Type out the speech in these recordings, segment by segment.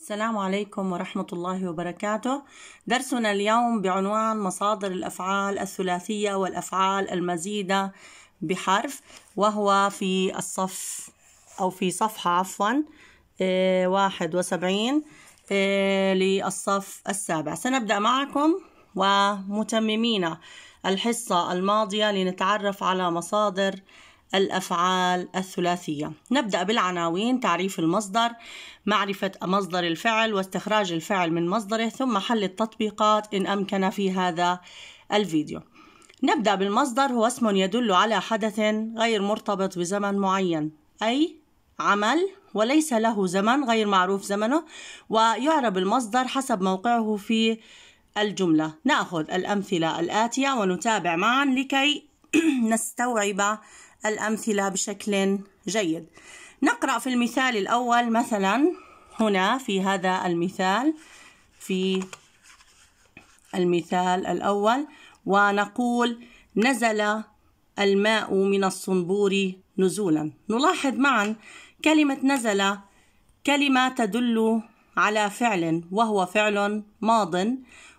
السلام عليكم ورحمة الله وبركاته درسنا اليوم بعنوان مصادر الأفعال الثلاثية والأفعال المزيدة بحرف وهو في الصف أو في صفحة عفوا آه، واحد وسبعين آه، للصف السابع سنبدأ معكم ومتممين الحصة الماضية لنتعرف على مصادر الأفعال الثلاثية نبدأ بالعناوين تعريف المصدر معرفة مصدر الفعل واستخراج الفعل من مصدره ثم حل التطبيقات إن أمكن في هذا الفيديو نبدأ بالمصدر هو اسم يدل على حدث غير مرتبط بزمن معين أي عمل وليس له زمن غير معروف زمنه ويعرب المصدر حسب موقعه في الجملة نأخذ الأمثلة الآتية ونتابع معا لكي نستوعب الأمثلة بشكل جيد نقرأ في المثال الأول مثلا هنا في هذا المثال في المثال الأول ونقول نزل الماء من الصنبور نزولا نلاحظ معا كلمة نزل كلمة تدل على فعل وهو فعل ماض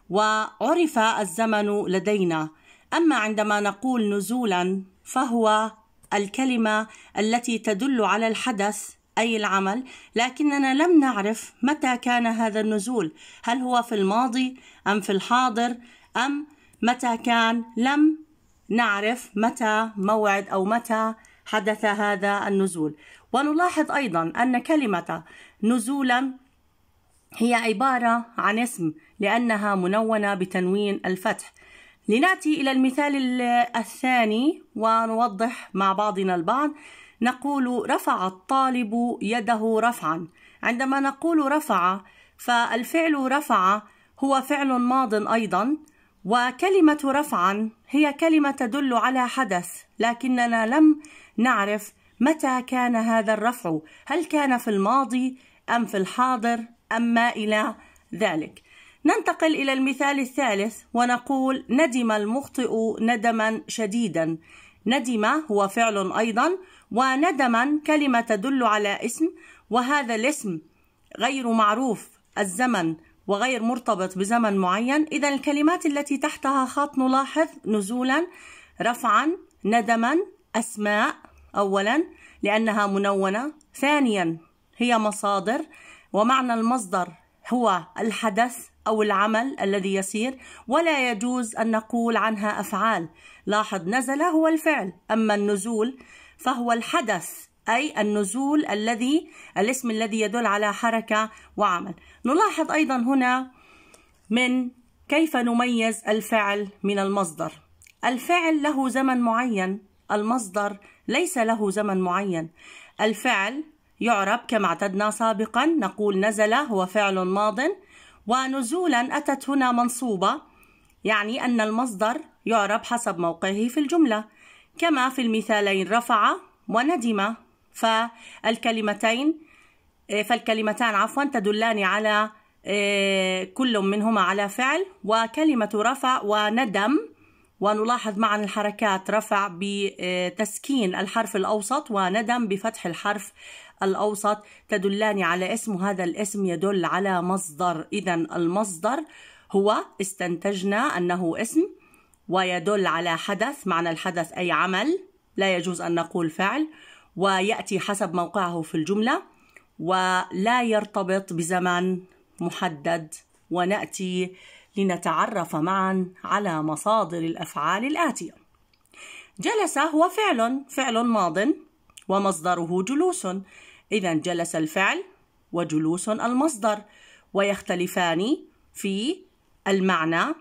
وعرف الزمن لدينا أما عندما نقول نزولا فهو الكلمة التي تدل على الحدث أي العمل لكننا لم نعرف متى كان هذا النزول هل هو في الماضي أم في الحاضر أم متى كان لم نعرف متى موعد أو متى حدث هذا النزول ونلاحظ أيضا أن كلمة نزولا هي عبارة عن اسم لأنها منونة بتنوين الفتح لناتي إلى المثال الثاني ونوضح مع بعضنا البعض نقول رفع الطالب يده رفعا عندما نقول رفع فالفعل رفع هو فعل ماض أيضا وكلمة رفعا هي كلمة تدل على حدث لكننا لم نعرف متى كان هذا الرفع هل كان في الماضي أم في الحاضر أم ما إلى ذلك ننتقل إلى المثال الثالث ونقول ندم المخطئ ندما شديدا ندم هو فعل أيضا وندما كلمة تدل على اسم وهذا الاسم غير معروف الزمن وغير مرتبط بزمن معين إذا الكلمات التي تحتها خط نلاحظ نزولا رفعا ندما أسماء أولا لأنها منونة ثانيا هي مصادر ومعنى المصدر هو الحدث أو العمل الذي يسير ولا يجوز أن نقول عنها أفعال لاحظ نزل هو الفعل أما النزول فهو الحدث أي النزول الذي الاسم الذي يدل على حركة وعمل نلاحظ أيضا هنا من كيف نميز الفعل من المصدر الفعل له زمن معين المصدر ليس له زمن معين الفعل يعرب كما اعتدنا سابقا نقول نزل هو فعل ماضٍ ونزولا أتت هنا منصوبة يعني أن المصدر يعرب حسب موقعه في الجملة كما في المثالين رفع وندم فالكلمتين إيه، فالكلمتان عفوا تدلان على إيه، كل منهما على فعل وكلمة رفع وندم ونلاحظ معا الحركات رفع بتسكين الحرف الأوسط وندم بفتح الحرف الأوسط تدلان على اسم وهذا الاسم يدل على مصدر إذا المصدر هو استنتجنا أنه اسم ويدل على حدث معنى الحدث أي عمل لا يجوز أن نقول فعل ويأتي حسب موقعه في الجملة ولا يرتبط بزمن محدد ونأتي لنتعرف معا على مصادر الأفعال الآتية جلس هو فعل فعل ماض ومصدره جلوس إذا جلس الفعل وجلوس المصدر ويختلفان في المعنى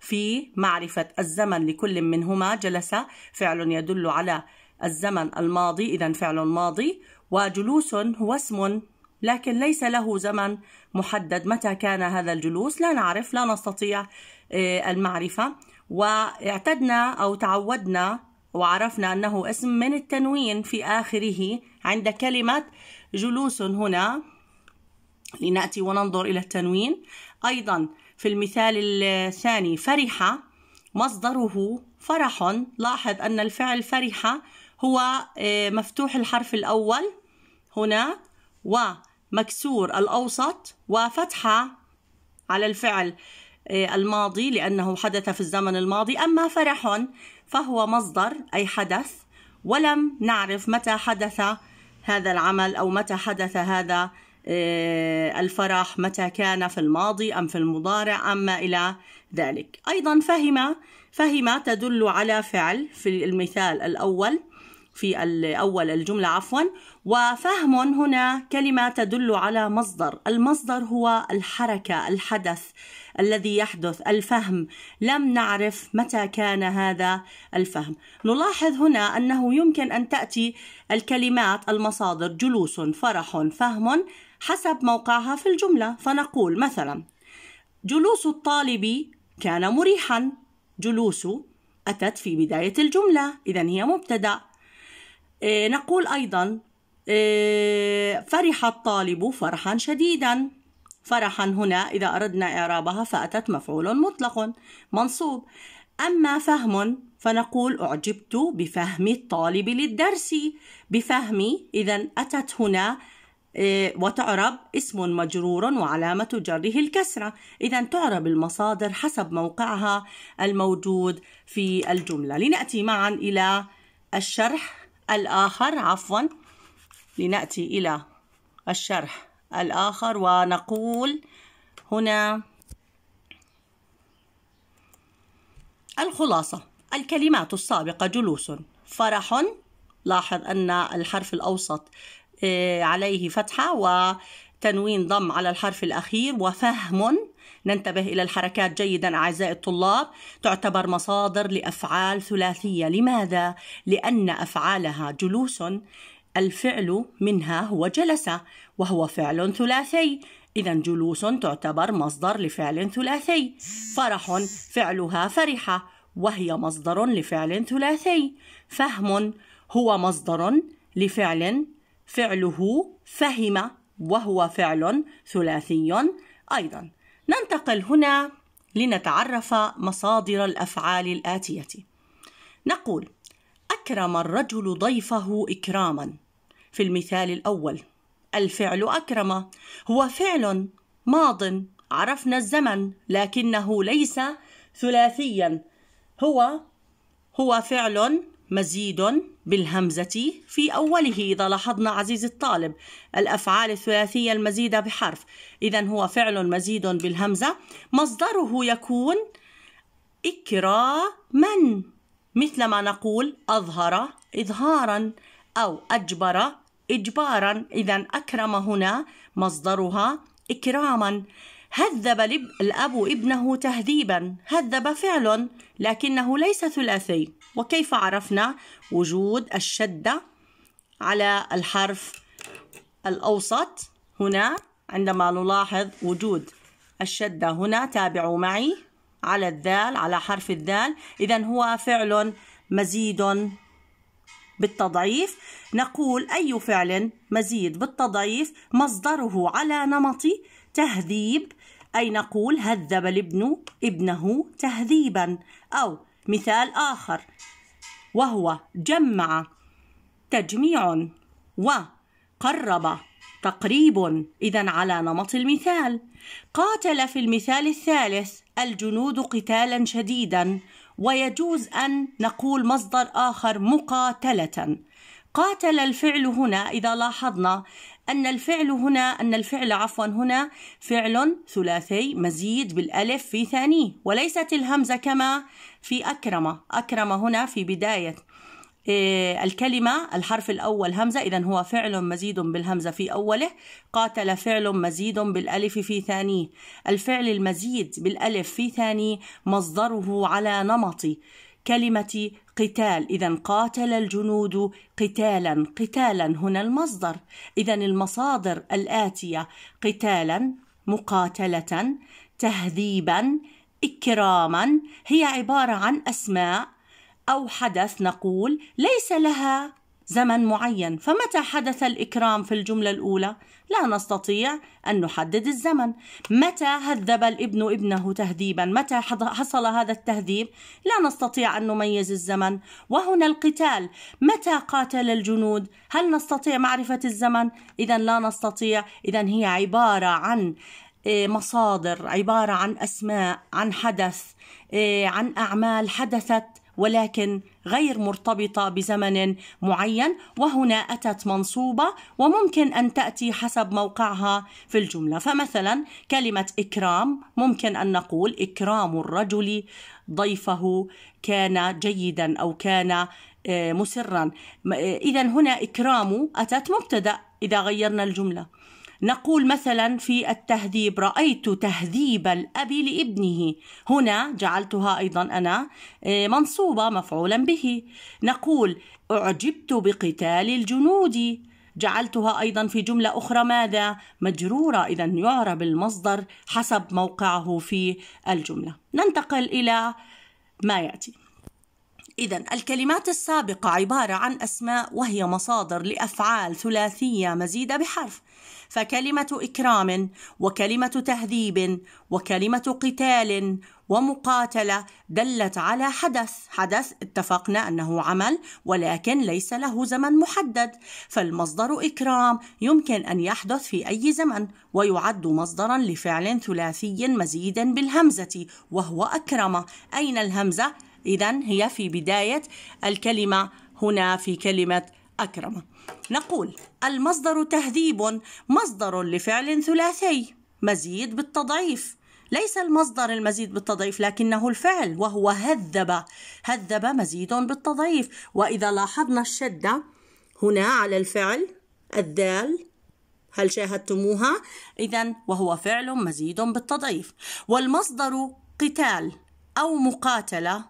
في معرفة الزمن لكل منهما جلس فعل يدل على الزمن الماضي إذا فعل ماضي وجلوس هو اسم لكن ليس له زمن محدد متى كان هذا الجلوس لا نعرف لا نستطيع آه، المعرفة واعتدنا أو تعودنا وعرفنا أنه اسم من التنوين في آخره عند كلمة جلوس هنا لنأتي وننظر إلى التنوين أيضا في المثال الثاني فرح مصدره فرح لاحظ أن الفعل فرح هو آه، مفتوح الحرف الأول هنا ومكسور الأوسط وفتحة على الفعل آه، الماضي لأنه حدث في الزمن الماضي أما فرح فهو مصدر أي حدث ولم نعرف متى حدث هذا العمل أو متى حدث هذا آه، الفرح متى كان في الماضي أم في المضارع أم ما إلى ذلك أيضا فهم فهم تدل على فعل في المثال الأول في أول الجملة عفوا وفهم هنا كلمة تدل على مصدر، المصدر هو الحركة، الحدث الذي يحدث، الفهم، لم نعرف متى كان هذا الفهم. نلاحظ هنا أنه يمكن أن تأتي الكلمات المصادر جلوس، فرح، فهم حسب موقعها في الجملة، فنقول مثلا: جلوس الطالب كان مريحا، جلوس أتت في بداية الجملة، إذا هي مبتدأ. إيه، نقول أيضا إيه، فرح الطالب فرحا شديدا فرحا هنا إذا أردنا إعرابها فأتت مفعول مطلق منصوب أما فهم فنقول أعجبت بفهم الطالب للدرس بفهمي إذا أتت هنا إيه، وتعرب اسم مجرور وعلامة جره الكسرة إذا تعرب المصادر حسب موقعها الموجود في الجملة لنأتي معا إلى الشرح الآخر عفواً لنأتي إلى الشرح الآخر ونقول هنا الخلاصة الكلمات السابقة جلوس فرح لاحظ أن الحرف الأوسط آه، عليه فتحة وتنوين ضم على الحرف الأخير وفهم ننتبه إلى الحركات جيدا أعزائي الطلاب تعتبر مصادر لأفعال ثلاثية لماذا؟ لأن أفعالها جلوس الفعل منها هو جلس وهو فعل ثلاثي إذا جلوس تعتبر مصدر لفعل ثلاثي فرح فعلها فرح وهي مصدر لفعل ثلاثي فهم هو مصدر لفعل فعله فهم وهو فعل ثلاثي أيضا ننتقل هنا لنتعرف مصادر الأفعال الآتية نقول أكرم الرجل ضيفه إكراما في المثال الأول الفعل أكرم هو فعل ماض عرفنا الزمن لكنه ليس ثلاثيا هو هو فعل مزيد بالهمزة في أوله إذا لاحظنا عزيزي الطالب الأفعال الثلاثية المزيدة بحرف إذا هو فعل مزيد بالهمزة مصدره يكون إكراما مثلما نقول أظهر إظهارا أو أجبر إجبارا إذا أكرم هنا مصدرها إكراما هذب الأب ابنه تهذيبا هذب فعل لكنه ليس ثلاثي وكيف عرفنا وجود الشدة على الحرف الأوسط هنا عندما نلاحظ وجود الشدة هنا تابعوا معي على الدال على حرف الدال إذا هو فعل مزيد بالتضعيف نقول أي فعل مزيد بالتضعيف مصدره على نمط تهذيب أي نقول هذب الابن ابنه تهذيبا أو مثال آخر وهو جمع تجميع وقرب تقريب إذا على نمط المثال قاتل في المثال الثالث الجنود قتالا شديدا ويجوز أن نقول مصدر آخر مقاتلة قاتل الفعل هنا إذا لاحظنا أن الفعل هنا أن الفعل عفوا هنا فعل ثلاثي مزيد بالألف في ثانيه وليست الهمزة كما في أكرم أكرم هنا في بداية آه، الكلمة الحرف الأول همزة إذا هو فعل مزيد بالهمزة في أوله قاتل فعل مزيد بالألف في ثانيه الفعل المزيد بالألف في ثانيه مصدره على نمط كلمة قتال إذا قاتل الجنود قتالا قتالا هنا المصدر إذا المصادر الآتية قتالا مقاتلة تهذيبا إكراما هي عبارة عن أسماء أو حدث نقول ليس لها زمن معين فمتى حدث الإكرام في الجملة الأولى؟ لا نستطيع أن نحدد الزمن متى هذب الابن ابنه تهذيبا متى حصل هذا التهذيب؟ لا نستطيع أن نميز الزمن وهنا القتال متى قاتل الجنود؟ هل نستطيع معرفة الزمن؟ إذا لا نستطيع إذا هي عبارة عن آه، مصادر عبارة عن أسماء عن حدث آه، عن أعمال حدثت ولكن غير مرتبطة بزمن معين وهنا أتت منصوبة وممكن أن تأتي حسب موقعها في الجملة فمثلا كلمة إكرام ممكن أن نقول إكرام الرجل ضيفه كان جيدا أو كان آه، مسرا آه، إذا هنا إكرام أتت مبتدأ إذا غيرنا الجملة نقول مثلا في التهذيب رأيت تهذيب الأب لابنه هنا جعلتها أيضا أنا آه، منصوبة مفعولا به نقول أعجبت بقتال الجنود جعلتها أيضا في جملة أخرى ماذا؟ مجرورة إذا يعرب المصدر حسب موقعه في الجملة ننتقل إلى ما يأتي إذا الكلمات السابقة عبارة عن أسماء وهي مصادر لأفعال ثلاثية مزيدة بحرف فكلمة إكرام وكلمة تهذيب وكلمة قتال ومقاتلة دلت على حدث، حدث اتفقنا أنه عمل ولكن ليس له زمن محدد، فالمصدر إكرام يمكن أن يحدث في أي زمن ويعد مصدرا لفعل ثلاثي مزيد بالهمزة وهو أكرم، أين الهمزة؟ إذا هي في بداية الكلمة هنا في كلمة أكرم نقول المصدر تهذيب مصدر لفعل ثلاثي مزيد بالتضعيف ليس المصدر المزيد بالتضعيف لكنه الفعل وهو هذب هذب مزيد بالتضعيف وإذا لاحظنا الشدة هنا على الفعل الدال هل شاهدتموها؟ إذا وهو فعل مزيد بالتضعيف والمصدر قتال أو مقاتلة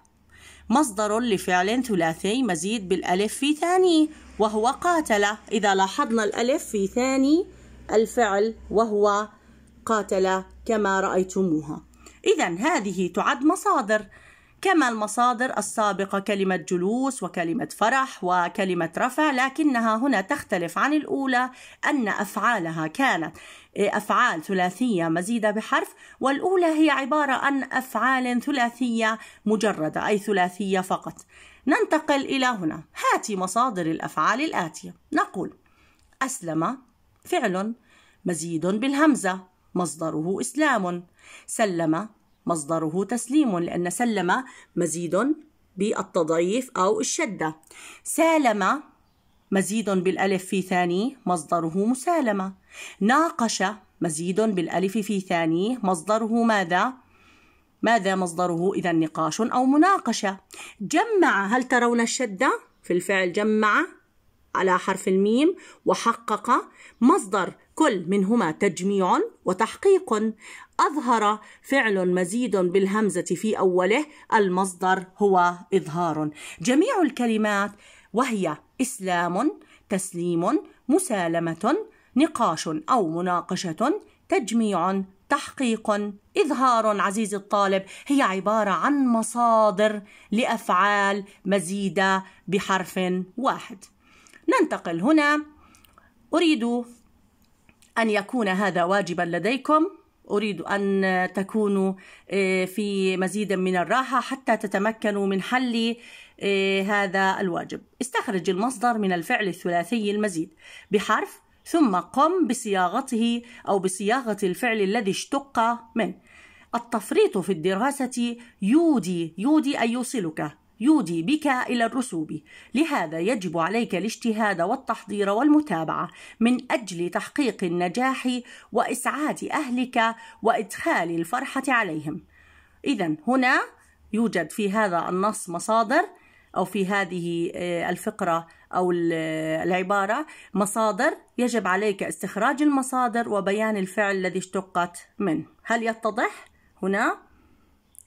مصدر لفعل ثلاثي مزيد بالألف في ثانيه وهو قاتل إذا لاحظنا الألف في ثاني الفعل وهو قاتل كما رأيتموها إذا هذه تعد مصادر كما المصادر السابقة كلمة جلوس وكلمة فرح وكلمة رفع لكنها هنا تختلف عن الأولى أن أفعالها كانت إيه، أفعال ثلاثية مزيدة بحرف والأولى هي عبارة عن أفعال ثلاثية مجردة أي ثلاثية فقط ننتقل إلى هنا هاتي مصادر الأفعال الآتية نقول أسلم فعل مزيد بالهمزة مصدره إسلام سلم مصدره تسليم لأن سلم مزيد بالتضعيف أو الشدة سالم مزيد بالألف في ثاني مصدره مسالمة ناقش مزيد بالألف في ثاني مصدره ماذا؟ ماذا مصدره إذا نقاش أو مناقشة جمع هل ترون الشدة في الفعل جمع على حرف الميم وحقق مصدر كل منهما تجميع وتحقيق أظهر فعل مزيد بالهمزة في أوله المصدر هو إظهار جميع الكلمات وهي إسلام تسليم مسالمة نقاش أو مناقشة تجميع تحقيق إظهار عزيزي الطالب هي عبارة عن مصادر لأفعال مزيدة بحرف واحد ننتقل هنا أريد أن يكون هذا واجبا لديكم أريد أن تكونوا آه، في مزيد من الراحة حتى تتمكنوا من حل آه، هذا الواجب استخرج المصدر من الفعل الثلاثي المزيد بحرف ثم قم بصياغته أو بصياغة الفعل الذي اشتق منه التفريط في الدراسة يودي يودي أن يوصلك يودي بك إلى الرسوب لهذا يجب عليك الاجتهاد والتحضير والمتابعة من أجل تحقيق النجاح وإسعاد أهلك وإدخال الفرحة عليهم إذا هنا يوجد في هذا النص مصادر أو في هذه آه، الفقرة أو آه، العبارة مصادر يجب عليك استخراج المصادر وبيان الفعل الذي اشتقت منه هل يتضح هنا؟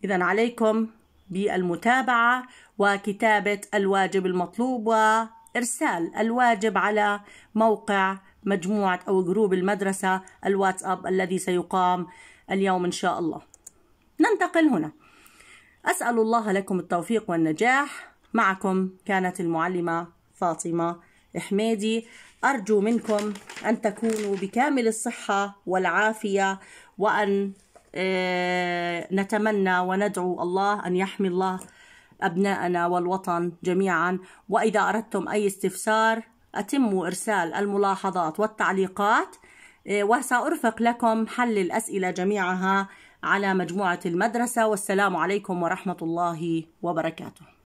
إذا عليكم بالمتابعة وكتابة الواجب المطلوب وإرسال الواجب على موقع مجموعة أو جروب المدرسة الواتساب الذي سيقام اليوم إن شاء الله ننتقل هنا أسأل الله لكم التوفيق والنجاح معكم كانت المعلمة فاطمة حميدي أرجو منكم أن تكونوا بكامل الصحة والعافية وأن آه، نتمنى وندعو الله أن يحمي الله أبناءنا والوطن جميعا وإذا أردتم أي استفسار أتموا إرسال الملاحظات والتعليقات آه، وسأرفق لكم حل الأسئلة جميعها على مجموعة المدرسة والسلام عليكم ورحمة الله وبركاته